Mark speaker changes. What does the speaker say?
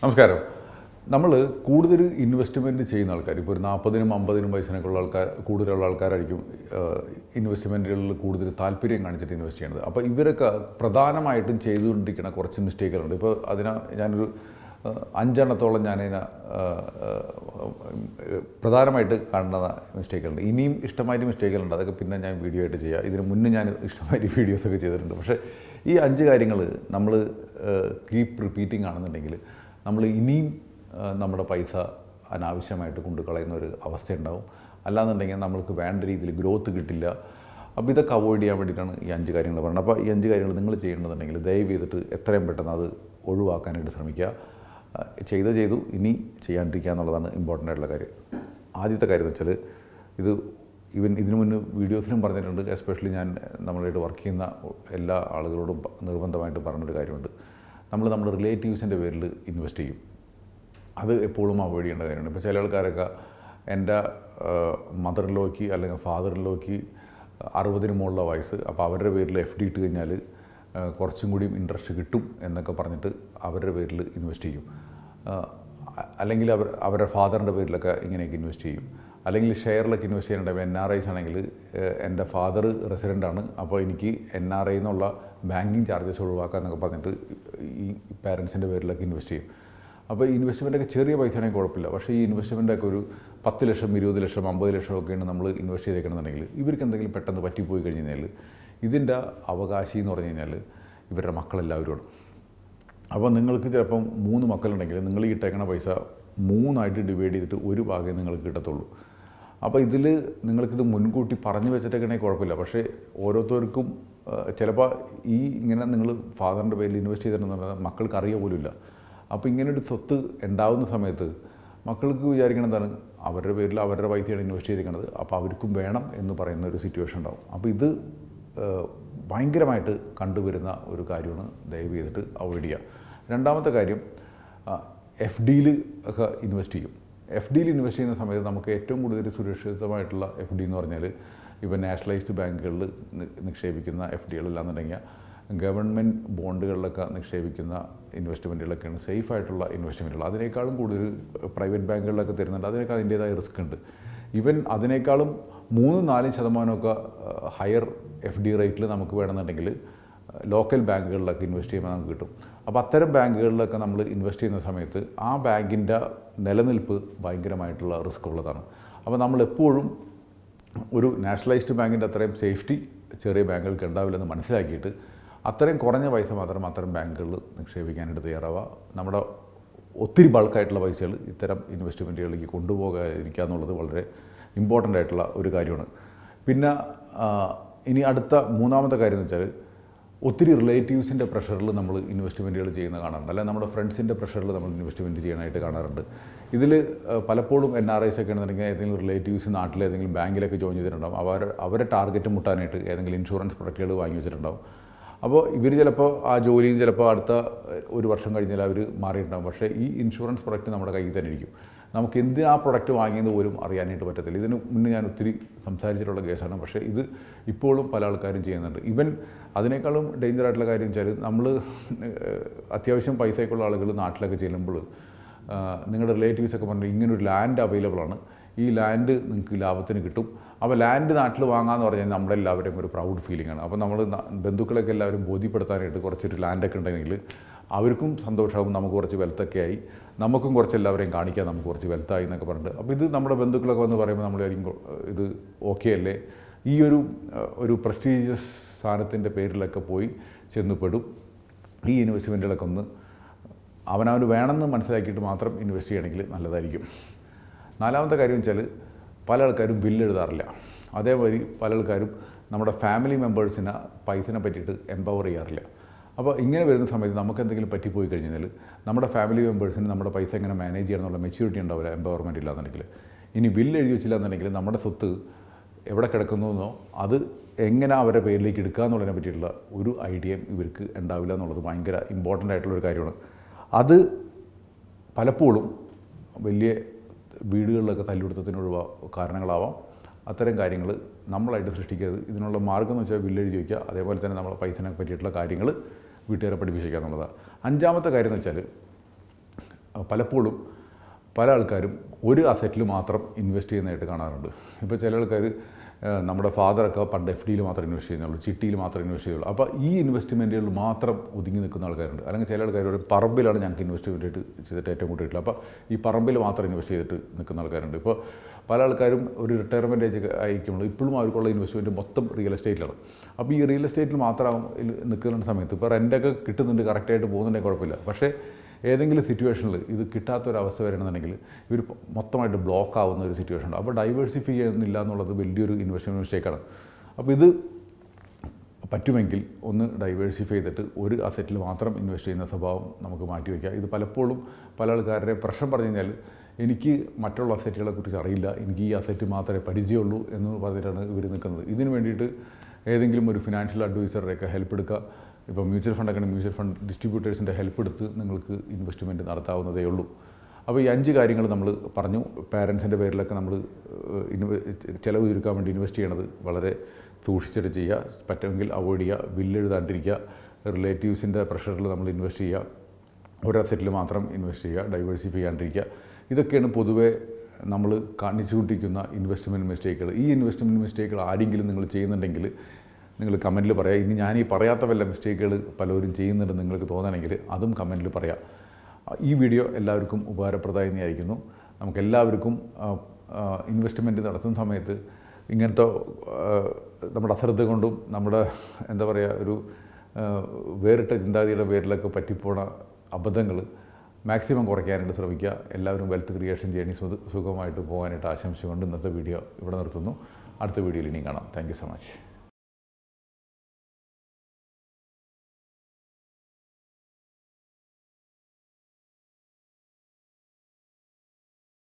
Speaker 1: നമസ്കാരം നമ്മൾ കൂടുതൽ ഇൻവെസ്റ്റ്മെൻറ്റ് ചെയ്യുന്ന ആൾക്കാർ ഇപ്പോൾ ഒരു നാൽപ്പതിനും അമ്പതിനും വയസ്സിനൊക്കെ ഉള്ള ആൾക്കാർ കൂടുതലുള്ള ആൾക്കാരായിരിക്കും ഇൻവെസ്റ്റ്മെൻറ്റുകളിൽ കൂടുതൽ താല്പര്യം കാണിച്ചിട്ട് ഇൻവെസ്റ്റ് ചെയ്യുന്നത് അപ്പോൾ ഇവരൊക്കെ പ്രധാനമായിട്ടും ചെയ്തുകൊണ്ടിരിക്കുന്ന കുറച്ച് മിസ്റ്റേക്കുകളുണ്ട് ഇപ്പോൾ അതിന് ഞാനൊരു അഞ്ചെണ്ണത്തോളം ഞാനതിനെ പ്രധാനമായിട്ട് കാണുന്ന മിസ്റ്റേക്കുകളുണ്ട് ഇനിയും ഇഷ്ടമായിട്ട് മിസ്റ്റേക്കുകളുണ്ട് അതൊക്കെ പിന്നെ ഞാൻ വീഡിയോ ആയിട്ട് ചെയ്യാം ഇതിന് മുന്നേ ഞാൻ ഇഷ്ടമായിട്ട് വീഡിയോസൊക്കെ ചെയ്തിട്ടുണ്ട് പക്ഷേ ഈ അഞ്ച് കാര്യങ്ങൾ നമ്മൾ കീപ്പ് റിപ്പീറ്റിംഗ് ആണെന്നുണ്ടെങ്കിൽ നമ്മൾ ഇനിയും നമ്മുടെ പൈസ അനാവശ്യമായിട്ട് കൊണ്ടുകളയുന്ന ഒരു അവസ്ഥയുണ്ടാവും അല്ലാന്നുണ്ടെങ്കിൽ നമ്മൾക്ക് വേണ്ട രീതിയിൽ ഗ്രോത്ത് കിട്ടില്ല അപ്പോൾ ഇതൊക്കെ അവോയ്ഡ് ചെയ്യാൻ വേണ്ടിയിട്ടാണ് ഈ അഞ്ച് കാര്യങ്ങൾ പറയുന്നത് അപ്പോൾ ഈ അഞ്ച് കാര്യങ്ങൾ നിങ്ങൾ ചെയ്യേണ്ടതുണ്ടെങ്കിൽ ദയവ് ചെയ്തിട്ട് എത്രയും പെട്ടെന്ന് അത് ഒഴിവാക്കാനായിട്ട് ശ്രമിക്കുക ചെയ്ത് ചെയ്തു ഇനി ചെയ്യാണ്ടിരിക്കുക എന്നുള്ളതാണ് ഇമ്പോർട്ടൻ്റ് ആയിട്ടുള്ള കാര്യം ആദ്യത്തെ കാര്യം എന്ന് വെച്ചാൽ ഇത് ഇവൻ ഇതിനു മുന്നേ വീഡിയോസിലും പറഞ്ഞിട്ടുണ്ട് എസ്പെഷ്യലി ഞാൻ നമ്മളായിട്ട് വർക്ക് ചെയ്യുന്ന എല്ലാ ആളുകളോടും നിർബന്ധമായിട്ട് പറഞ്ഞൊരു കാര്യമുണ്ട് നമ്മൾ നമ്മുടെ റിലേറ്റീവ്സിൻ്റെ പേരിൽ ഇൻവെസ്റ്റ് ചെയ്യും അത് എപ്പോഴും അവോയ്ഡ് ചെയ്യേണ്ട കാര്യമാണ് ഇപ്പോൾ ചില ആൾക്കാരൊക്കെ എൻ്റെ മദറിലോക്ക് അല്ലെങ്കിൽ ഫാദറിലോക്ക് അറുപതിന് മുകളിലുള്ള വയസ്സ് അപ്പോൾ അവരുടെ പേരിൽ എഫ് ഡി ഇട്ട് കഴിഞ്ഞാൽ കുറച്ചും കൂടിയും ഇൻട്രസ്റ്റ് കിട്ടും എന്നൊക്കെ പറഞ്ഞിട്ട് അവരുടെ പേരിൽ ഇൻവെസ്റ്റ് ചെയ്യും അല്ലെങ്കിൽ അവർ അവരുടെ ഫാദറിൻ്റെ പേരിലൊക്കെ ഇങ്ങനെയൊക്കെ ഇൻവെസ്റ്റ് ചെയ്യും അല്ലെങ്കിൽ ഷെയറിലൊക്കെ ഇൻവെസ്റ്റ് ചെയ്യേണ്ട എൻ ആർ ഐസ് ആണെങ്കിൽ എൻ്റെ ഫാദർ റെസിഡൻ്റാണ് അപ്പോൾ എനിക്ക് എൻ ആർ ഐ എന്നുള്ള ബാങ്കിങ് ചാർജസ് ഒഴിവാക്കുക എന്നൊക്കെ പറഞ്ഞിട്ട് ഈ പാരൻസിൻ്റെ പേരിലൊക്കെ ഇൻവെസ്റ്റ് ചെയ്യും അപ്പോൾ ഈ ഇൻവെസ്റ്റ്മെൻറ്റൊക്കെ ചെറിയ പൈസ ആണെങ്കിൽ കുഴപ്പമില്ല പക്ഷേ ഈ ഇൻവെസ്റ്റ്മെൻറ്റൊക്കെ ഒരു പത്ത് ലക്ഷം ഇരുപത് ലക്ഷം അമ്പത് ലക്ഷം ഒക്കെയാണ് നമ്മൾ ഇൻവെസ്റ്റ് ചെയ്തേക്കണമെന്നുണ്ടെങ്കിൽ ഇവർക്ക് എന്തെങ്കിലും പെട്ടെന്ന് പറ്റിപ്പോയി കഴിഞ്ഞ് കഴിഞ്ഞാൽ ഇതിൻ്റെ അവകാശി എന്ന് പറഞ്ഞു കഴിഞ്ഞാൽ ഇവരുടെ മക്കളെല്ലാവരുമാണ് അപ്പോൾ നിങ്ങൾക്ക് ചിലപ്പം മൂന്ന് മക്കളുണ്ടെങ്കിൽ നിങ്ങൾ ഈ ഇട്ടേക്കണ പൈസ മൂന്നായിട്ട് ഡിവൈഡ് ചെയ്തിട്ട് ഒരു ഭാഗം നിങ്ങൾക്ക് കിട്ടത്തുള്ളൂ അപ്പോൾ ഇതിൽ നിങ്ങൾക്കിത് മുൻകൂട്ടി പറഞ്ഞു വെച്ചിട്ടൊക്കെയാണെങ്കിൽ കുഴപ്പമില്ല പക്ഷേ ഓരോരുത്തർക്കും ചിലപ്പോൾ ഈ ഇങ്ങനെ നിങ്ങൾ ഫാദറിൻ്റെ പേരിൽ ഇൻവെസ്റ്റ് ചെയ്തിട്ടുണ്ടെന്ന് മക്കൾക്ക് അറിയ പോലുമില്ല അപ്പോൾ ഇങ്ങനൊരു സ്വത്ത് ഉണ്ടാവുന്ന സമയത്ത് മക്കൾക്ക് വിചാരിക്കണം എന്താണ് അവരുടെ പേരിൽ അവരുടെ പൈസയാണ് ഇൻവെസ്റ്റ് ചെയ്തിരിക്കുന്നത് അപ്പോൾ അവർക്കും വേണം എന്ന് പറയുന്ന ഒരു സിറ്റുവേഷൻ ഉണ്ടാവും അപ്പോൾ ഇത് ഭയങ്കരമായിട്ട് കണ്ടുവരുന്ന ഒരു കാര്യമാണ് ദയവ് ചെയ്തിട്ട് അവോയ്ഡ് ചെയ്യുക രണ്ടാമത്തെ കാര്യം എഫ് ഡിയിൽ ഒക്കെ ഇൻവെസ്റ്റ് ചെയ്യും എഫ് ഡിയിൽ ഇൻവെസ്റ്റ് ചെയ്യുന്ന സമയത്ത് നമുക്ക് ഏറ്റവും കൂടുതൽ സുരക്ഷിതമായിട്ടുള്ള എഫ് ഡി എന്ന് പറഞ്ഞാൽ ഇപ്പോൾ നാഷണലൈസ്ഡ് ബാങ്കുകളിൽ നിക്ഷേപിക്കുന്ന എഫ് ഡികളിലാണെന്നുണ്ടെങ്കിൽ ഗവൺമെൻറ് ബോണ്ടുകളിലൊക്കെ നിക്ഷേപിക്കുന്ന ഇൻവെസ്റ്റ്മെൻറ്റുകളൊക്കെയാണ് സേഫ് ആയിട്ടുള്ള ഇൻവെസ്റ്റ്മെൻറ്റുകൾ അതിനേക്കാളും കൂടുതൽ പ്രൈവറ്റ് ബാങ്കുകളിലൊക്കെ തരുന്നുണ്ട് അതിനൊക്കെ അതിൻ്റേതായ റിസ്ക് ഉണ്ട് ഈവൻ അതിനേക്കാളും മൂന്ന് നാല് ശതമാനമൊക്കെ ഹയർ എഫ് ഡി റേറ്റിൽ നമുക്ക് വേണമെന്നുണ്ടെങ്കിൽ ലോക്കൽ ബാങ്കുകളിലൊക്കെ ഇൻവെസ്റ്റ് ചെയ്യുമ്പോൾ നമുക്ക് കിട്ടും അപ്പോൾ അത്തരം ബാങ്കുകളിലൊക്കെ നമ്മൾ ഇൻവെസ്റ്റ് ചെയ്യുന്ന സമയത്ത് ആ ബാങ്കിൻ്റെ നിലനിൽപ്പ് ഭയങ്കരമായിട്ടുള്ള റിസ്ക് ഉള്ളതാണ് അപ്പോൾ നമ്മൾ എപ്പോഴും ഒരു നാഷണലൈസ്ഡ് ബാങ്കിൻ്റെ അത്രയും സേഫ്റ്റി ചെറിയ ബാങ്കുകൾക്ക് ഉണ്ടാവില്ലെന്ന് മനസ്സിലാക്കിയിട്ട് അത്രയും കുറഞ്ഞ പൈസ മാത്രം അത്തരം ബാങ്കുകളിൽ നിക്ഷേപിക്കാനായിട്ട് തയ്യാറാവുക നമ്മുടെ ഒത്തിരി ബൾക്കായിട്ടുള്ള പൈസകൾ ഇത്തരം ഇൻവെസ്റ്റ്മെൻറ്റുകളിലേക്ക് കൊണ്ടുപോകാതിരിക്കുക എന്നുള്ളത് വളരെ ഇമ്പോർട്ടൻ്റ് ആയിട്ടുള്ള ഒരു കാര്യമാണ് പിന്നെ ഇനി അടുത്ത മൂന്നാമത്തെ കാര്യം എന്ന് വെച്ചാൽ ഒത്തിരി റിലേറ്റീവ്സിൻ്റെ പ്രഷറിൽ നമ്മൾ ഇൻവെസ്റ്റ്മെൻറ്റുകൾ ചെയ്യുന്ന കാണാറുണ്ട് അല്ല നമ്മുടെ ഫ്രണ്ട്സിൻ്റെ പ്രഷറിൽ നമ്മൾ ഇൻവെസ്റ്റ്മെൻറ്റ് ചെയ്യാനായിട്ട് കാണാറുണ്ട് ഇതിൽ പലപ്പോഴും എൻ ആർ ഐസ് ഒക്കെ ആണെന്നുണ്ടെങ്കിൽ ഏതെങ്കിലും റിലേറ്റീവ്സ് നാട്ടിലെ ഏതെങ്കിലും ബാങ്കിലൊക്കെ ജോയിൻ ചെയ്തിട്ടുണ്ടാവും അവർ അവരെ ടാർഗറ്റ് മുട്ടാനായിട്ട് ഏതെങ്കിലും ഇൻഷുറൻസ് പ്രൊഡക്റ്റുകൾ വാങ്ങി വെച്ചിട്ടുണ്ടാവും അപ്പോൾ ഇവർ ചിലപ്പോൾ ആ ജോലിയും ചിലപ്പോൾ അടുത്ത ഒരു വർഷം കഴിഞ്ഞാൽ അവർ മാറിയിട്ടുണ്ടാകും പക്ഷേ ഈ ഇൻഷുറൻസ് പ്രൊഡക്റ്റ് നമ്മുടെ കയ്യിൽ തന്നെ ഇരിക്കും നമുക്ക് എന്ത് ആ പ്രൊഡക്റ്റ് വാങ്ങിയെന്ന് പോലും അറിയാനായിട്ട് പറ്റത്തില്ല ഇതിന് മുന്നേ ഞാൻ ഒത്തിരി സംസാരിച്ചിട്ടുള്ള കേസാണ് പക്ഷേ ഇത് ഇപ്പോഴും പല ആൾക്കാരും ചെയ്യുന്നുണ്ട് ഇവൻ അതിനേക്കാളും ഡേഞ്ചർ ആയിട്ടുള്ള കാര്യം വെച്ചാൽ നമ്മൾ അത്യാവശ്യം പൈസയൊക്കെയുള്ള ആളുകൾ നാട്ടിലൊക്കെ ചെല്ലുമ്പോൾ നിങ്ങളുടെ റിലേറ്റീവ്സൊക്കെ പറഞ്ഞു ഇങ്ങനൊരു ലാൻഡ് അവൈലബിൾ ആണ് ഈ ലാൻഡ് നിങ്ങൾക്ക് ലാഭത്തിന് കിട്ടും അപ്പോൾ ലാൻഡ് നാട്ടിൽ വാങ്ങാമെന്ന് പറഞ്ഞാൽ നമ്മളെല്ലാവരും ഒരു പ്രൗഡ് ഫീലിംഗ് ആണ് അപ്പോൾ നമ്മൾ ബന്ധുക്കളൊക്കെ എല്ലാവരും ബോധ്യപ്പെടുത്താനായിട്ട് കുറച്ചൊരു ലാൻഡൊക്കെ ഉണ്ടെങ്കിൽ അവർക്കും സന്തോഷമാകും നമുക്ക് കുറച്ച് വെൽത്തൊക്കെ ആയി നമുക്കും കുറച്ച് എല്ലാവരെയും കാണിക്കാം നമുക്ക് കുറച്ച് വെൽത്തായി എന്നൊക്കെ പറഞ്ഞിട്ട് അപ്പോൾ ഇത് നമ്മുടെ ബന്ധുക്കളൊക്കെ വന്ന് പറയുമ്പോൾ നമ്മൾ ആയിരിക്കും ഇത് ഓക്കെ അല്ലേ ഈ ഒരു ഒരു പ്രസ്റ്റീജിയസ് സ്ഥാനത്തിൻ്റെ പേരിലൊക്കെ പോയി ചെന്നുപെടും ഈ ഇൻവെസ്റ്റ്മെൻറ്റുകളൊക്കെ ഒന്ന് അവനവന് വേണമെന്ന് മനസ്സിലാക്കിയിട്ട് മാത്രം ഇൻവെസ്റ്റ് ചെയ്യണമെങ്കിൽ നല്ലതായിരിക്കും നാലാമത്തെ കാര്യം വെച്ചാൽ പല ആൾക്കാരും ബില്ല് എഴുതാറില്ല അതേമാതിരി പല ആൾക്കാരും നമ്മുടെ ഫാമിലി മെമ്പേഴ്സിനെ പൈസനെ പറ്റിയിട്ട് എംപവർ ചെയ്യാറില്ല അപ്പോൾ ഇങ്ങനെ വരുന്ന സമയത്ത് നമുക്ക് എന്തെങ്കിലും പറ്റിപ്പോയി കഴിഞ്ഞാൽ നമ്മുടെ ഫാമിലി മെമ്പേഴ്സിന് നമ്മുടെ പൈസ എങ്ങനെ മാനേജ് ചെയ്യണം എന്നുള്ള മെച്യൂരിറ്റി ഉണ്ടാവില്ല എംപവർമെൻറ്റ് ഇല്ലാന്നുണ്ടെങ്കിൽ ഇനി ബില്ല് എഴുതി വെച്ചില്ല എന്നുണ്ടെങ്കിൽ നമ്മുടെ സ്വത്ത് എവിടെ കിടക്കുന്നു എന്നോ അത് എങ്ങനെ അവരെ പേരിലേക്ക് എടുക്കുക എന്നുള്ളതിനെ പറ്റിയിട്ടുള്ള ഒരു ഐഡിയയും ഇവർക്ക് ഉണ്ടാവില്ല എന്നുള്ളത് ഭയങ്കര ഇമ്പോർട്ടൻ്റ് ആയിട്ടുള്ളൊരു കാര്യമാണ് അത് പലപ്പോഴും വലിയ വീടുകളിലൊക്കെ തല്ലുപിടുത്തത്തിനൊഴിവ കാരണങ്ങളാവാം അത്തരം കാര്യങ്ങൾ നമ്മളായിട്ട് സൃഷ്ടിക്കരുത് ഇതിനുള്ള മാർഗം എന്ന് വെച്ചാൽ വില്ലേജ് ചോദിക്കുക അതേപോലെ തന്നെ നമ്മളെ പൈസനെ പറ്റിയിട്ടുള്ള കാര്യങ്ങൾ വീട്ടുകാരെ പഠിപ്പിക്കുക എന്നുള്ളതാണ് അഞ്ചാമത്തെ കാര്യം എന്ന് വെച്ചാൽ പലപ്പോഴും പല ആൾക്കാരും ഒരു അസറ്റിൽ മാത്രം ഇൻവെസ്റ്റ് ചെയ്യുന്നതായിട്ട് കാണാറുണ്ട് ഇപ്പോൾ ചില ആൾക്കാർ നമ്മുടെ ഫാദറൊക്കെ പണ്ട് എഫ് ഡിയിൽ മാത്രം ഇൻവെസ്റ്റ് ചെയ്യുന്നുള്ളൂ ചിട്ടിയിൽ മാത്രം ഇൻവെസ്റ്റ് ചെയ്യുള്ളൂ അപ്പോൾ ഈ ഇൻവെസ്റ്റ്മെൻറ്റുകളിൽ മാത്രം ഒതുങ്ങി നിൽക്കുന്ന ആൾക്കാരുണ്ട് അല്ലെങ്കിൽ ചില ആൾക്കാർ ഒരു പറമ്പിലാണ് ഞങ്ങൾക്ക് ഇൻവെസ്റ്റ് ചെയ്തിട്ട് ചെയ്തിട്ട് ഏറ്റവും കൂട്ടിയിട്ടുള്ളത് അപ്പോൾ ഈ പറമ്പിൽ മാത്രം ഇൻവെസ്റ്റ് ചെയ്തിട്ട് നിൽക്കുന്ന ആൾക്കാരുണ്ട് ഇപ്പോൾ പല ആൾക്കാരും ഒരു റിട്ടയർമെൻ്റ് ഏജ് അയക്കുമ്പോൾ ഇപ്പോഴും അവർക്കുള്ള ഇൻവെസ്റ്റ്മെൻറ്റ് മൊത്തം റിയൽ എസ്റ്റേറ്റിലാണ് അപ്പോൾ ഈ റിയൽ എസ്റ്റേറ്റിൽ മാത്രം നിൽക്കുന്ന സമയത്ത് ഇപ്പോൾ റെൻ്റൊക്കെ കിട്ടുന്നുണ്ട് കറക്റ്റായിട്ട് പോകുന്നുണ്ടെങ്കിൽ കുഴപ്പമില്ല പക്ഷേ ഏതെങ്കിലും സിറ്റുവേഷനിൽ ഇത് കിട്ടാത്തൊരവസ്ഥ വരണമെന്നുണ്ടെങ്കിൽ ഇവർ മൊത്തമായിട്ട് ബ്ലോക്ക് ആവുന്ന ഒരു സിറ്റുവേഷൻ ഉണ്ട് അപ്പോൾ ഡൈവേഴ്സിഫൈ ചെയ്യുന്നില്ല എന്നുള്ളത് വലിയൊരു ഇൻവെസ്റ്റ്മെൻറ്റ് മിസ്റ്റേക്കാണ് അപ്പോൾ ഇത് പറ്റുമെങ്കിൽ ഒന്ന് ഡൈവേഴ്സിഫൈ ചെയ്തിട്ട് ഒരു അസറ്റിൽ മാത്രം ഇൻവെസ്റ്റ് ചെയ്യുന്ന സ്വഭാവം നമുക്ക് മാറ്റി വയ്ക്കുക ഇത് പലപ്പോഴും പല ആൾക്കാരുടെ പ്രശ്നം പറഞ്ഞു കഴിഞ്ഞാൽ എനിക്ക് മറ്റുള്ള അസറ്റുകളെ കുറിച്ച് അറിയില്ല എനിക്ക് ഈ അസറ്റ് മാത്രമേ പരിചയമുള്ളൂ എന്ന് പറഞ്ഞിട്ടാണ് ഇവർ നിൽക്കുന്നത് ഇതിന് വേണ്ടിയിട്ട് ഏതെങ്കിലും ഒരു ഫിനാൻഷ്യൽ അഡ്വൈസറുടെയൊക്കെ ഹെൽപ്പ് എടുക്കുക ഇപ്പോൾ മ്യൂച്വൽ ഫണ്ടൊക്കെ മ്യൂച്വൽ ഫണ്ട് ഡിസ്ട്രിബ്യൂട്ടേഴ്സിൻ്റെ ഹെൽപ്പ് എടുത്ത് നിങ്ങൾക്ക് ഇൻവെസ്റ്റ്മെൻറ്റ് നടത്താവുന്നതേ ഉള്ളൂ അപ്പോൾ ഈ അഞ്ച് കാര്യങ്ങൾ നമ്മൾ പറഞ്ഞു പാരൻസിൻ്റെ പേരിലൊക്കെ നമ്മൾ ഇൻവെ ചിലവ് ചുരുക്കാൻ വേണ്ടി ഇൻവെസ്റ്റ് ചെയ്യണത് വളരെ സൂക്ഷിച്ചിട്ട് ചെയ്യുക പറ്റുമെങ്കിൽ അവോയ്ഡ് ചെയ്യുക ബില്ലെഴുതാണ്ടിരിക്കുക റിലേറ്റീവ്സിൻ്റെ പ്രഷറിൽ നമ്മൾ ഇൻവെസ്റ്റ് ചെയ്യുക ഒരു അസറ്റിൽ മാത്രം ഇൻവെസ്റ്റ് ചെയ്യുക ഡൈവേഴ്സിഫൈ ചെയ്യാണ്ടിരിക്കുക ഇതൊക്കെയാണ് പൊതുവേ നമ്മൾ കാണിച്ചുകൊണ്ടിരിക്കുന്ന ഇൻവെസ്റ്റ്മെൻറ്റ് മിസ്റ്റേക്കുകൾ ഈ ഇൻവെസ്റ്റ്മെൻറ്റ് മിസ്റ്റേക്കുകൾ ആരെങ്കിലും നിങ്ങൾ ചെയ്യുന്നുണ്ടെങ്കിൽ നിങ്ങൾ കമൻറ്റിൽ പറയാം ഇനി ഞാൻ ഈ പറയാത്ത വല്ല മിസ്റ്റേക്കുകൾ പലരും ചെയ്യുന്നുണ്ട് നിങ്ങൾക്ക് തോന്നണമെങ്കിൽ അതും കമൻറ്റിൽ പറയാം ഈ വീഡിയോ എല്ലാവർക്കും ഉപകാരപ്രദമായി തന്നെയായിരിക്കുന്നു നമുക്കെല്ലാവർക്കും ഇൻവെസ്റ്റ്മെൻറ്റ് നടത്തുന്ന സമയത്ത് ഇങ്ങനത്തെ നമ്മുടെ അശ്രദ്ധ കൊണ്ടും നമ്മുടെ എന്താ പറയുക ഒരു വേറിട്ട ചിന്താഗതിയുടെ പേരിലൊക്കെ പറ്റിപ്പോണ അബദ്ധങ്ങൾ മാക്സിമം കുറയ്ക്കാനായിട്ട് ശ്രമിക്കുക എല്ലാവരും വെൽത്ത് ക്രിയേഷൻ ചെയ്യണി സുഖമായിട്ട് പോകാനായിട്ട് ആശംസയുണ്ട് ഇന്നത്തെ വീഡിയോ ഇവിടെ നിർത്തുന്നു അടുത്ത വീഡിയോയിൽ ഇനിയും കാണാം താങ്ക് സോ മച്ച്